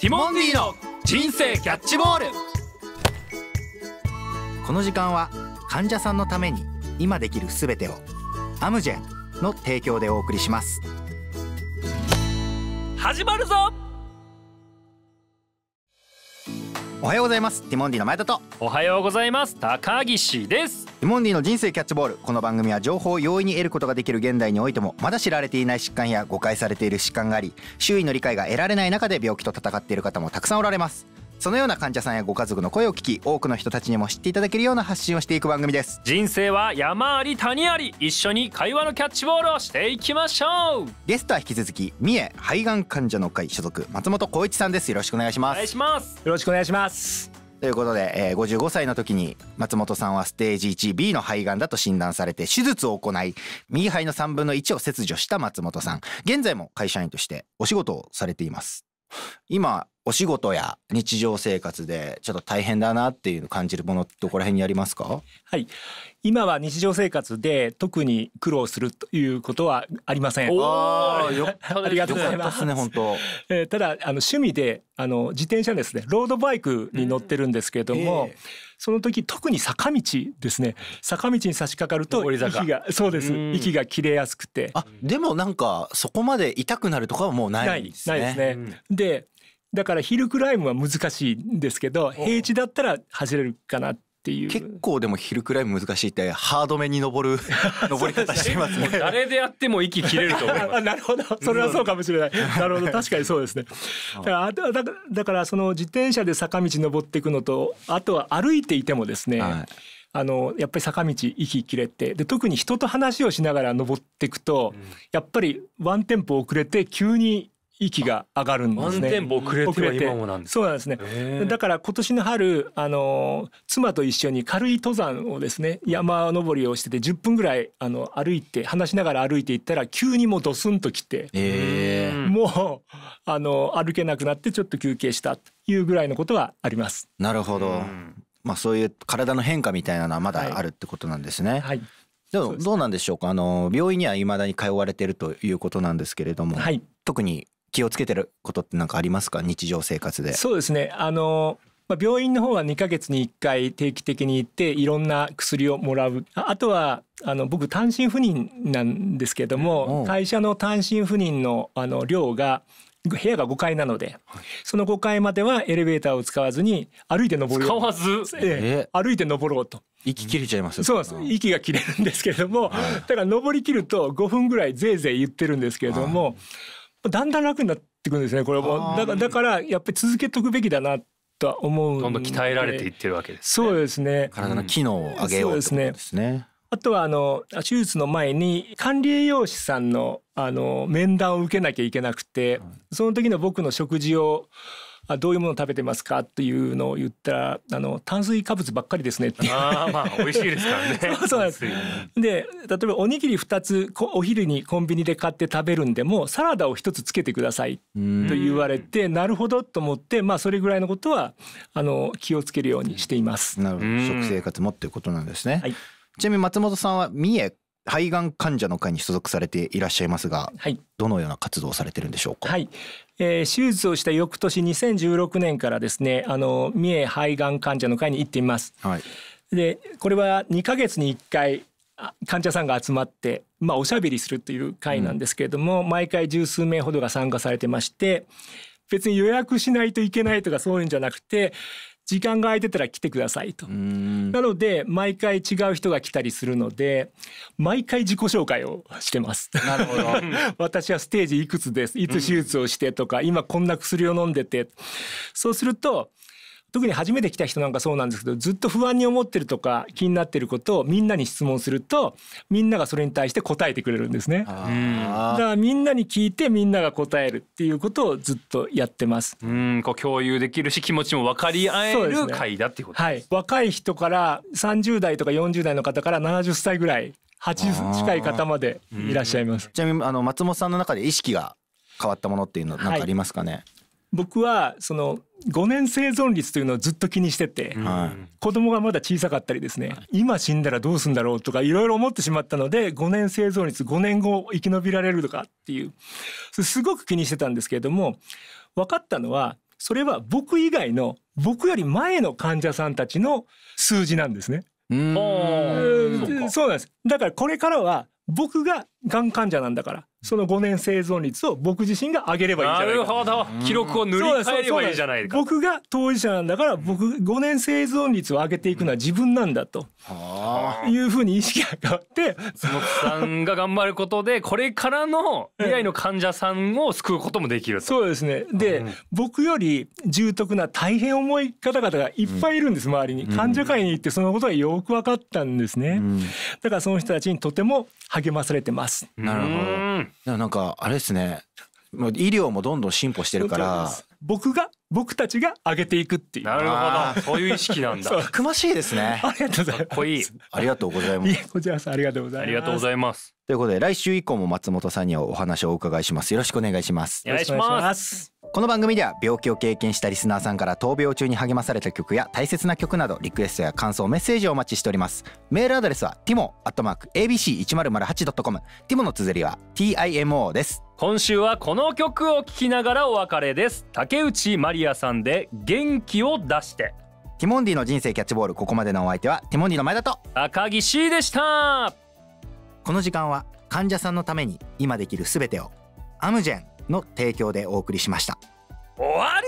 ティモンディの人生キャッチボールこの時間は患者さんのために今できるすべてをアムジェンの提供でお送りします始まるぞおはようございますティモンディの前田とおはようございます高岸ですティモンディの人生キャッチボールこの番組は情報を容易に得ることができる現代においてもまだ知られていない疾患や誤解されている疾患があり周囲の理解が得られない中で病気と闘っている方もたくさんおられますそのような患者さんやご家族の声を聞き多くの人たちにも知っていただけるような発信をしていく番組です人生は山あり谷あり一緒に会話のキャッチボールをしていきましょうゲストは引き続き三重肺がん患者の会所属松本浩一さんですよろしくお願いしますお願いしますよろしくお願いしますということで、えー、55歳の時に松本さんはステージ 1B の肺がんだと診断されて手術を行い右肺の3分の1を切除した松本さん現在も会社員としてお仕事をされています今お仕事や日常生活でちょっと大変だなっていう感じるものどこら辺にありますかはい今は日常生活で特に苦労するということはありませんおおよありがとうございますね本当、えー、ただあの趣味であの自転車ですねロードバイクに乗ってるんですけれども、えーその時特に坂道ですね坂道に差し掛かると息がそうです息が切れやすくてあでもなんかそこまで痛くなるとかはもうないんですね。ないですね、うん、でだからヒルクライムは難しいんですけど平地だったら走れるかなっっていう結構でもヒルクライム難しいってハードめに登る 登り方してますね誰でやっても息切れると思います なるほどそれはそうかもしれない、なるほど確かにそうですねだからだからその自転車で坂道登っていくのとあとは歩いていてもですね、はいあのやっぱり坂道息切れてで特に人と話をしながら登っていくと、うん、やっぱりワンテンポ遅れて急に息が上がるんですね。遅れてそうなんですね。だから今年の春あの妻と一緒に軽い登山をですね山登りをしてて10分ぐらいあの歩いて話しながら歩いていったら急にもうドスンと来て、えー、もうあの歩けなくなってちょっと休憩したというぐらいのことはあります。なるほど。まあそういう体の変化みたいなのはまだあるってことなんですね。はい、はいでもどうなんでしょうかあの病院には未だに通われているということなんですけれども、はい、特に気をつけてることって何かありますか日常生活で。そうですねあの病院の方は2ヶ月に1回定期的に行っていろんな薬をもらうあとはあの僕単身赴任なんですけども会社の単身赴任のあの量が部屋が5階なので、その5階まではエレベーターを使わずに歩いて登ろう使、ええ、歩いて登ろうと息切れちゃいますそうです息が切れるんですけれども、だから登り切ると5分ぐらいぜいぜい言ってるんですけれども、だんだん楽になってくるんですねこれもだからだからやっぱり続けとくべきだなとは思うどんどん鍛えられていってるわけです、ね、そうですね体の機能を上げよう、うん、とですねあとはあの手術の前に管理栄養士さんのあの面談を受けなきゃいけなくて、その時の僕の食事をあどういうものを食べてますかっていうのを言ったらあの炭水化物ばっかりですねってあまあ美味しいですからね そうなんですで例えばおにぎり2つお昼にコンビニで買って食べるんでもサラダを1つつけてくださいと言われてなるほどと思ってまあそれぐらいのことはあの気をつけるようにしていますなるほど食生活もっていうことなんですね、はい、ちなみに松本さんは三重肺がん患者の会に所属されていらっしゃいますが、はい、どのような活動をされてるんでしょうか。はいえー、手術をした翌年2016年からですねあの三重肺がん患者の会に行っています。はい、でこれは2ヶ月に1回患者さんが集まって、まあ、おしゃべりするという会なんですけれども、うん、毎回十数名ほどが参加されてまして別に予約しないといけないとかそういうんじゃなくて時間が空いてたら来てくださいと。なので毎回違う人が来たりするので毎回自己紹介をしてます。なるほど 私はステージいくつですいつ手術をしてとか、今こんな薬を飲んでてそうすると特に初めて来た人なんかそうなんですけどずっと不安に思ってるとか気になってることをみんなに質問するとみんながそれに対して答えてくれるんですね。だからみんなに聞いてみんなが答えるっていうことをずっとやってます。うんこう共有できるし気持ちも分かり合える会だっていうこと、ね、はい、若い人から30代とか40代の方から70歳ぐらい80近い方までいらっしゃいます。ちなみにあの松本さんの中で意識が変わったものっていうのなんかありますかね、僕はその5年生存率というのをずっと気にしてて、はい、子供がまだ小さかったりですね今死んだらどうすんだろうとかいろいろ思ってしまったので5年生存率5年後生き延びられるとかっていうすごく気にしてたんですけれども分かったのはそれは僕以外の僕より前の患者さんたちの数字なんですね。うんそうなんですだからこれからは僕ががん患者なんだからその5年生存率を僕自身が上げればいいんじゃないかなるほど記録を塗り替えればいいじゃないか僕が当事者なんだから僕5年生存率を上げていくのは自分なんだと、いうふうに意識が変わって楠本さんが頑張ることでこれからの未来の患者さんを救うこともできるそうですねで、うん、僕より重篤な大変重い方々がいっぱいいるんです周りに、患者会に行ってそのことがよく分かったんですね、だからその人たちにとても励まされてますますなるほどでもなんかあれですねもう医療もどんどん進歩してるから僕が僕たちが上げていくっていうなるほどそういう意識なんだたくましいですねありがとうございますかっこいいありがとうございますこちらこそありがとうございますありがとうございますということで来週以降も松本さんにはお話をお伺いしますよろしくお願いしますお願いしますこの番組では病気を経験したリスナーさんから闘病中に励まされた曲や大切な曲などリクエストや感想メッセージをお待ちしておりますメールアドレスは timo.abc1008.com timo の綴りは timo です今週はこの曲を聴きながらお別れです竹内まりやさんで元気を出してティモンディの人生キャッチボールここまでのお相手はティモンディの前田と赤木 C でしたこの時間は患者さんのために今できるすべてをアムジェンの提供でお送りしました。おわ